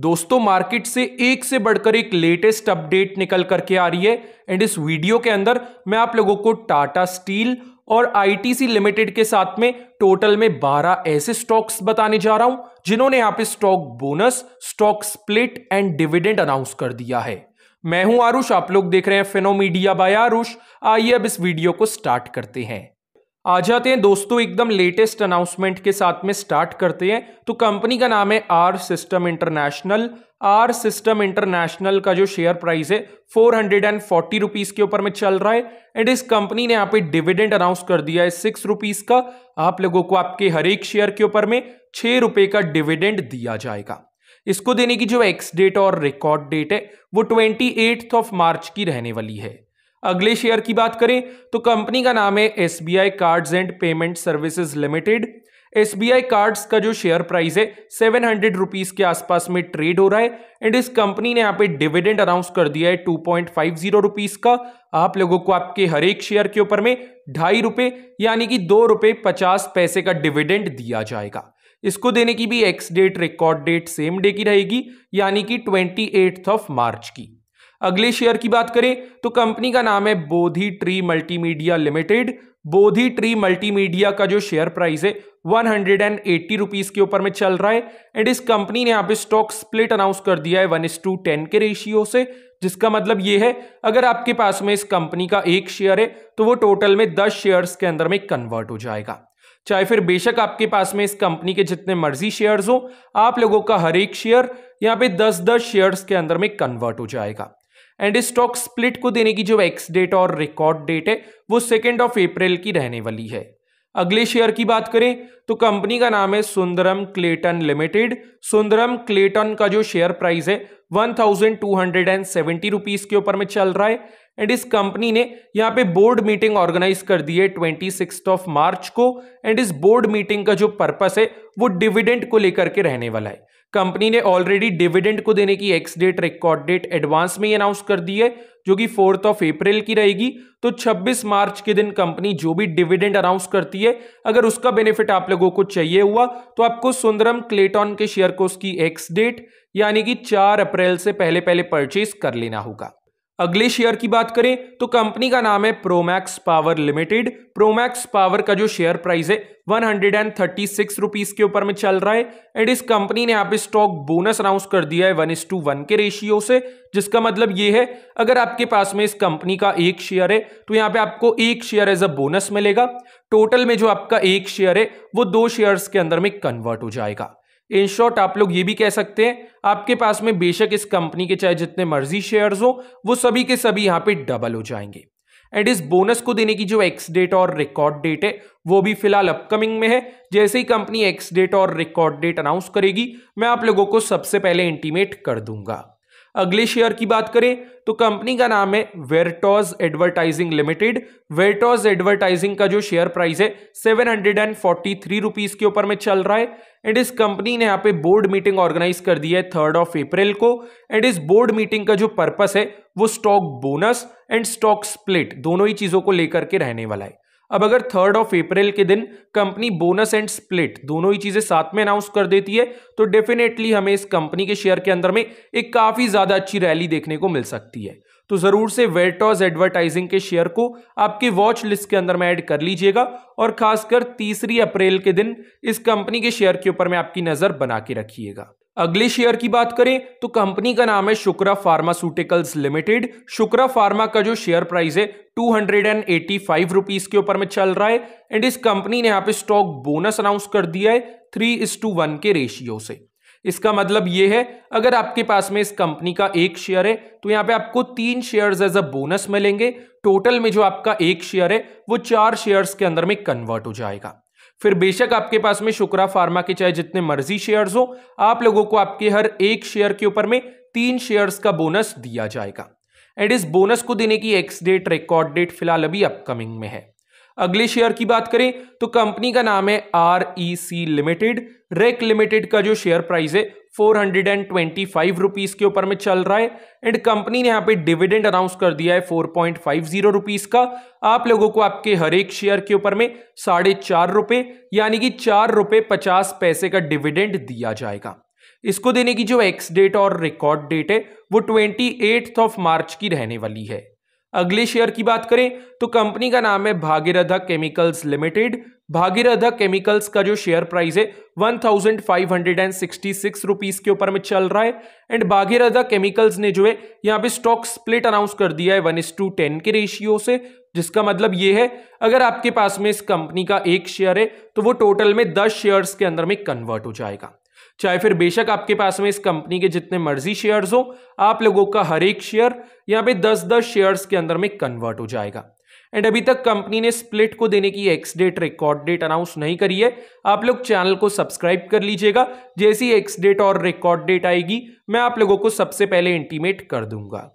दोस्तों मार्केट से एक से बढ़कर एक लेटेस्ट अपडेट निकल करके आ रही है एंड इस वीडियो के अंदर मैं आप लोगों को टाटा स्टील और आईटीसी लिमिटेड के साथ में टोटल में 12 ऐसे स्टॉक्स बताने जा रहा हूं जिन्होंने यहां पे stock bonus stock split and dividend announce कर दिया है मैं हूं आरुष आप लोग देख रहे हैं फेनोमीडिया बाय आरुष आइए अब इस वीडियो को स्टार्ट करते हैं आ जाते हैं दोस्तों एकदम लेटेस्ट अनाउंसमेंट के साथ में स्टार्ट करते हैं तो कंपनी का नाम है R system international R system international का जो शेयर प्राइस है four hundred and forty rupees के ऊपर में चल रहा है एंड इस कंपनी ने यहाँ पे डिविडेंड अनाउंस कर दिया है सिक्स रुपीज का आप लोगों को आपके हर एक शेयर के ऊपर में छह रुपए का डिविडेंड दिया जाएगा इसको देने की जो एक्स डेट और रिकॉर्ड डेट है वो ट्वेंटी ऑफ मार्च की रहने वाली है अगले शेयर की बात करें तो कंपनी का नाम है S B I cards and payment services limited S B I cards का जो शेयर प्राइस है सेवन हंड्रेड रुपीज के आसपास में ट्रेड हो रहा है एंड इस कंपनी ने यहाँ पे डिविडेंड अनाउंस कर दिया है two point five zero rupees का आप लोगों को आपके हर एक शेयर के ऊपर में ढाई रुपए यानी कि दो रुपए पचास पैसे का डिविडेंड दिया जाएगा इसको देने की भी ex date record date same day की रहेगी यानी कि ट्वेंटी एट्थ ऑफ मार्च की अगले शेयर की बात करें तो कंपनी का नाम है Bodhi tree multimedia limited Bodhi tree multimedia का जो शेयर प्राइस है one hundred and eighty rupees के ऊपर में चल रहा है एंड इस कंपनी ने यहाँ पे स्टॉक स्प्लिट अनाउंस कर दिया है वन इस टू टेन के रेशियो से जिसका मतलब ये है अगर आपके पास में इस कंपनी का एक शेयर है तो वो टोटल में दस शेयर्स के अंदर में कन्वर्ट हो जाएगा चाहे फिर बेशक आपके पास में इस कंपनी के जितने मर्जी शेयर्स हो आप लोगों का हर एक शेयर यहाँ पे दस दस शेयर्स के अंदर में कन्वर्ट हो जाएगा एंड स्टॉक स्प्लिट को देने की जो एक्स डेट और रिकॉर्ड डेट है वो सेकेंड ऑफ अप्रैल की रहने वाली है अगले शेयर की बात करें तो कंपनी का नाम है Sundaram Clayton limited Sundaram Clayton का जो शेयर प्राइस है one thousand two hundred and seventy rupees के ऊपर में चल रहा है एंड इस कंपनी ने यहाँ पे बोर्ड मीटिंग ऑर्गेनाइज कर दी है ट्वेंटी सिक्स ऑफ मार्च को एंड इस बोर्ड मीटिंग का जो पर्पस है वो डिविडेंड को लेकर के रहने वाला है कंपनी ने ऑलरेडी डिविडेंड को देने की ex date record date advance में ही अनाउंस कर दी है जो कि फोर्थ ऑफ अप्रैल की रहेगी तो 26 मार्च के दिन कंपनी जो भी डिविडेंड अनाउंस करती है अगर उसका बेनिफिट आप लोगों को चाहिए हुआ तो आपको सुंदरम क्लेटॉन के शेयर को उसकी एक्स डेट यानी कि 4 अप्रैल से पहले पहले परचेज कर लेना होगा अगले शेयर की बात करें तो कंपनी का नाम है Promax power limited Promax power का जो शेयर प्राइस है one hundred and thirty six rupees के ऊपर में चल रहा है एंड इस कंपनी ने आप स्टॉक बोनस अनाउंस कर दिया है वन इस टू वन के रेशियो से जिसका मतलब ये है अगर आपके पास में इस कंपनी का एक शेयर है तो यहाँ पे आपको एक शेयर एज अ बोनस मिलेगा टोटल में जो आपका एक शेयर है वो दो शेयर्स के अंदर में कन्वर्ट हो जाएगा इन शॉर्ट आप लोग ये भी कह सकते हैं आपके पास में बेशक इस कंपनी के चाहे जितने मर्जी शेयर्स हो वो सभी के सभी यहाँ पे डबल हो जाएंगे एंड इस बोनस को देने की जो एक्स डेट और रिकॉर्ड डेट है वो भी फिलहाल अपकमिंग में है जैसे ही कंपनी एक्स डेट और रिकॉर्ड डेट अनाउंस करेगी मैं आप लोगों को सबसे पहले इंटीमेट कर दूंगा अगले शेयर की बात करें तो कंपनी का नाम है Vertoz advertising limited Vertoz advertising का जो शेयर प्राइस है seven hundred and forty three rupees के ऊपर में चल रहा है एंड इस कंपनी ने यहाँ पे बोर्ड मीटिंग ऑर्गेनाइज कर दी है थर्ड ऑफ अप्रैल को एंड इस बोर्ड मीटिंग का जो पर्पस है वो stock bonus and stock split दोनों ही चीजों को लेकर के रहने वाला है अब अगर थर्ड ऑफ अप्रैल के दिन कंपनी बोनस एंड स्प्लिट दोनों ही चीजें साथ में अनाउंस कर देती है तो डेफिनेटली हमें इस कंपनी के शेयर के अंदर में एक काफी ज्यादा अच्छी रैली देखने को मिल सकती है तो जरूर से वेल्टॉज एडवर्टाइजिंग के शेयर को आपके वॉच लिस्ट के अंदर में ऐड कर लीजिएगा और खासकर तीसरी अप्रैल के दिन इस कंपनी के शेयर के ऊपर में आपकी नजर बना के रखिएगा अगले शेयर की बात करें तो कंपनी का नाम है Shukra pharmaceuticals limited Shukra pharma का जो शेयर प्राइस है two hundred and eighty five rupees के ऊपर में चल रहा है एंड इस कंपनी ने यहाँ पे स्टॉक बोनस अनाउंस कर दिया है थ्री इस टू वन के रेशियो से इसका मतलब ये है अगर आपके पास में इस कंपनी का एक शेयर है तो यहाँ पे आपको तीन शेयर एज अ बोनस मिलेंगे टोटल में जो आपका एक शेयर है वो चार शेयर्स के अंदर में कन्वर्ट हो जाएगा फिर बेशक आपके पास में शुक्रा फार्मा के चाहे जितने मर्जी शेयर्स हो आप लोगों को आपके हर एक शेयर के ऊपर में तीन शेयर्स का बोनस दिया जाएगा एंड इस बोनस को देने की एक्स डेट रिकॉर्ड डेट फिलहाल अभी अपकमिंग में है अगले शेयर की बात करें तो कंपनी का नाम है R E C limited REC limited का जो शेयर प्राइस है four hundred and twenty five rupees के ऊपर में चल रहा है एंड कंपनी ने यहाँ पे डिविडेंड अनाउंस कर दिया है four point five zero rupees का आप लोगों को आपके हर एक शेयर के ऊपर में साढ़े चार रुपये यानी कि चार रुपये पचास पैसे का डिविडेंड दिया जाएगा इसको देने की जो एक्स डेट और रिकॉर्ड डेट है वो ट्वेंटी एट्थ ऑफ मार्च की रहने वाली है अगले शेयर की बात करें तो कंपनी का नाम है Bhageeratha chemicals limited Bhageeratha chemicals का जो शेयर प्राइस है one thousand five hundred and sixty six rupees के ऊपर में चल रहा है एंड भागीरथा केमिकल्स ने जो है यहाँ पे स्टॉक स्प्लिट अनाउंस कर दिया है वन इस टू टेन के रेशियो से जिसका मतलब ये है अगर आपके पास में इस कंपनी का एक शेयर है तो वो टोटल में दस शेयर्स के अंदर में कन्वर्ट हो जाएगा चाहे फिर बेशक आपके पास में इस कंपनी के जितने मर्जी शेयर्स हो आप लोगों का हर एक शेयर यहाँ पे दस दस शेयर्स के अंदर में कन्वर्ट हो जाएगा एंड अभी तक कंपनी ने स्प्लिट को देने की ex date record date announce नहीं करी है आप लोग चैनल को सब्सक्राइब कर लीजिएगा जैसी एक्स डेट और रिकॉर्ड डेट आएगी मैं आप लोगों को सबसे पहले इंटीमेट कर दूंगा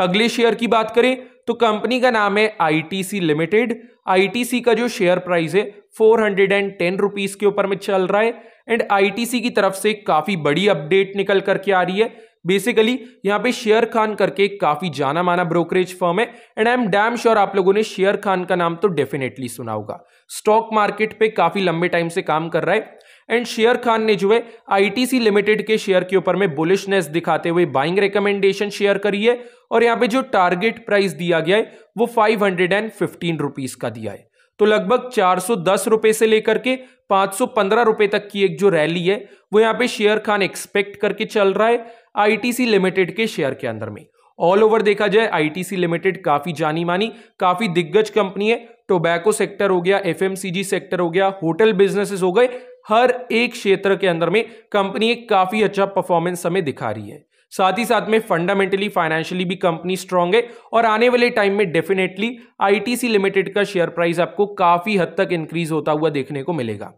अगले शेयर की बात करें तो कंपनी का नाम है आईटीसी लिमिटेड आईटीसी का जो शेयर प्राइस है four hundred and ten rupees के ऊपर में चल रहा है एंड आईटीसी की तरफ से काफी बड़ी अपडेट निकल करके आ रही है बेसिकली यहाँ पे शेयर खान करके काफी जाना माना ब्रोकरेज फर्म है and I am damn sure आप लोगों ने शेयर खान का नाम तो डेफिनेटली सुना होगा स्टॉक मार्केट पे काफी लंबे टाइम से काम कर रहा है एंड शेयर खान ने जो है आईटीसी लिमिटेड के शेयर के ऊपर में बुलिशनेस दिखाते हुए बाइंग रिकमेंडेशन शेयर करी है और यहाँ पे जो टारगेट प्राइस दिया गया है वो five hundred and fifteen rupees का दिया है तो लगभग चार सौ दस रुपए से लेकर के पांच सौ पंद्रह रुपए तक की एक जो रैली है वो यहाँ पे शेयर खान एक्सपेक्ट करके चल रहा है आईटीसी लिमिटेड के शेयर के अंदर में ऑल ओवर देखा जाए आईटीसी लिमिटेड काफी जानी मानी काफी दिग्गज कंपनी है टोबैको सेक्टर हो गया एफएमसीजी सेक्टर हो गया होटल बिजनेसेस हो गए हर एक क्षेत्र के अंदर में कंपनी एक काफ़ी अच्छा परफॉर्मेंस हमें दिखा रही है साथ ही साथ में फंडामेंटली फाइनेंशियली भी कंपनी स्ट्रांग है और आने वाले टाइम में डेफिनेटली आईटीसी लिमिटेड का शेयर प्राइस आपको काफ़ी हद तक इंक्रीज होता हुआ देखने को मिलेगा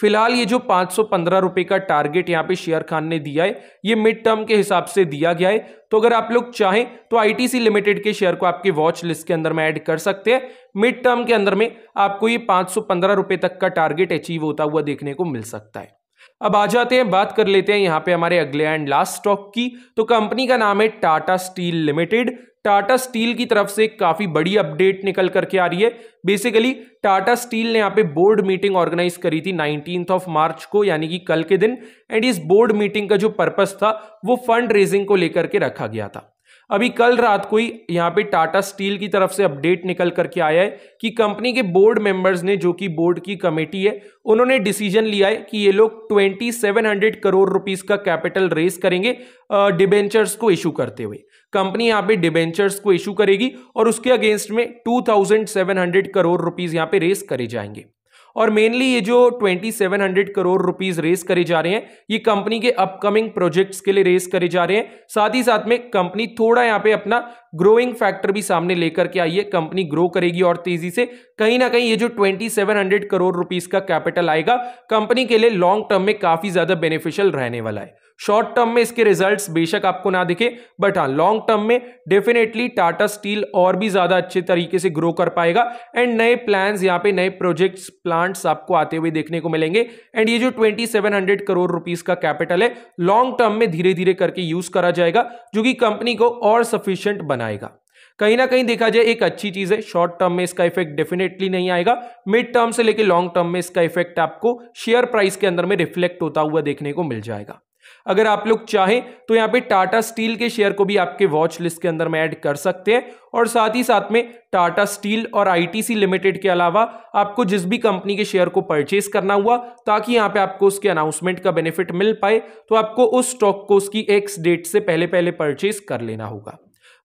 फिलहाल ये जो पाँच सौ का टारगेट यहाँ पे शेयर खान ने दिया है ये मिड टर्म के हिसाब से दिया गया है तो अगर आप लोग चाहें तो आईटीसी लिमिटेड के शेयर को आपके वॉच लिस्ट के अंदर में ऐड कर सकते हैं मिड टर्म के अंदर में आपको ये पाँच सौ तक का टारगेट अचीव होता हुआ देखने को मिल सकता है अब आ जाते हैं बात कर लेते हैं यहाँ पे हमारे अगले एंड लास्ट स्टॉक की तो कंपनी का नाम है Tata steel limited Tata steel की तरफ से काफी बड़ी अपडेट निकल करके आ रही है बेसिकली टाटा स्टील ने यहाँ पे बोर्ड मीटिंग ऑर्गेनाइज करी थी नाइनटीन ऑफ मार्च को यानी कि कल के दिन एंड इस बोर्ड मीटिंग का जो पर्पज था वो फंड रेजिंग को लेकर के रखा गया था अभी कल रात को ही यहाँ पे टाटा स्टील की तरफ से अपडेट निकल करके आया है कि कंपनी के बोर्ड मेंबर्स ने जो कि बोर्ड की कमेटी है उन्होंने डिसीजन लिया है कि ये लोग 2700 करोड़ रुपीस का कैपिटल रेस करेंगे डिबेंचर्स को इशू करते हुए कंपनी यहां पे डिबेंचर्स को इशू करेगी और उसके अगेंस्ट में 2700 करोड़ रुपीज यहां पे रेस करे जाएंगे और मेनली ये जो 2700 करोड़ रुपीज रेस करे जा रहे हैं ये कंपनी के अपकमिंग प्रोजेक्ट्स के लिए रेस करे जा रहे हैं साथ ही साथ में कंपनी थोड़ा यहाँ पे अपना ग्रोइंग फैक्टर भी सामने लेकर के आई है कंपनी ग्रो करेगी और तेजी से कहीं ना कहीं ये जो 2700 करोड़ रुपीज का कैपिटल आएगा कंपनी के लिए लॉन्ग टर्म में काफी ज्यादा बेनिफिशियल रहने वाला है शॉर्ट टर्म में इसके रिजल्ट्स बेशक आपको ना दिखे बट हाँ लॉन्ग टर्म में डेफिनेटली टाटा स्टील और भी ज़्यादा अच्छे तरीके से ग्रो कर पाएगा एंड नए प्लान्स यहाँ पे नए प्रोजेक्ट्स प्लांट्स आपको आते हुए देखने को मिलेंगे एंड ये जो 2700 करोड़ रुपीस का कैपिटल है लॉन्ग टर्म में धीरे धीरे करके यूज़ करा जाएगा जो कि कंपनी को और सफिशियंट बनाएगा कहीं ना कहीं देखा जाए एक अच्छी चीज है शॉर्ट टर्म में इसका इफेक्ट डेफिनेटली नहीं आएगा मिड टर्म से लेकर लॉन्ग टर्म में इसका इफेक्ट आपको शेयर प्राइस के अंदर में रिफ्लेक्ट होता हुआ देखने को मिल जाएगा अगर आप लोग चाहें तो यहाँ पे टाटा स्टील के शेयर को भी आपके वॉच लिस्ट के अंदर में ऐड कर सकते हैं और साथ ही साथ में टाटा स्टील और आईटीसी लिमिटेड के अलावा आपको जिस भी कंपनी के शेयर को परचेस करना हुआ ताकि यहाँ पे आपको उसके अनाउंसमेंट का बेनिफिट मिल पाए तो आपको उस स्टॉक को उसकी एक्स डेट से पहले पहले परचेस कर लेना होगा